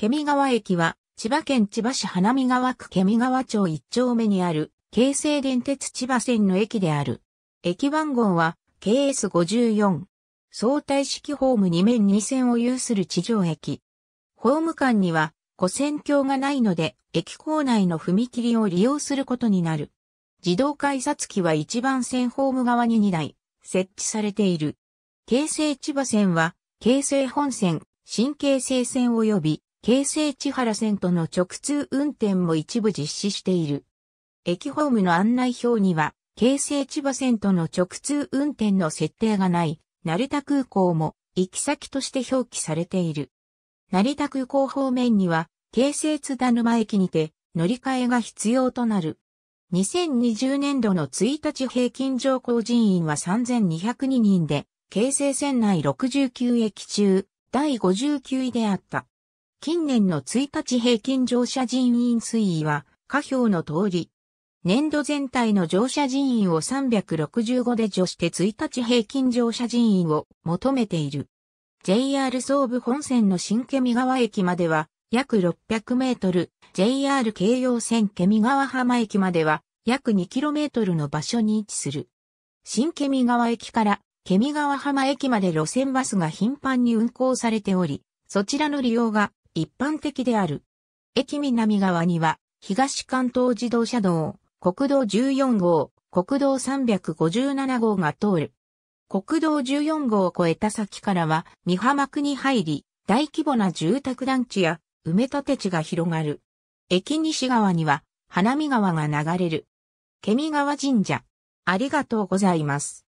ケミ川駅は、千葉県千葉市花見川区ケミ川町一丁目にある、京成電鉄千葉線の駅である。駅番号は、KS54。相対式ホーム2面2線を有する地上駅。ホーム間には、古線橋がないので、駅構内の踏切を利用することになる。自動改札機は一番線ホーム側に2台、設置されている。京成千葉線は、京成本線、新京成線及び、京成千原線との直通運転も一部実施している。駅ホームの案内表には、京成千葉線との直通運転の設定がない、成田空港も行き先として表記されている。成田空港方面には、京成津田沼駅にて乗り換えが必要となる。2020年度の1日平均乗降人員は3202人で、京成線内69駅中、第59位であった。近年の1日平均乗車人員推移は、下表の通り、年度全体の乗車人員を365で除して1日平均乗車人員を求めている。JR 総武本線の新ケミ川駅までは約600メートル、JR 京葉線ケミ川浜駅までは約2キロメートルの場所に位置する。新ケミ川駅からケミ川浜駅まで路線バスが頻繁に運行されており、そちらの利用が一般的である。駅南側には、東関東自動車道、国道14号、国道357号が通る。国道14号を越えた先からは、三浜区に入り、大規模な住宅団地や埋め立て地が広がる。駅西側には、花見川が流れる。ケミ川神社。ありがとうございます。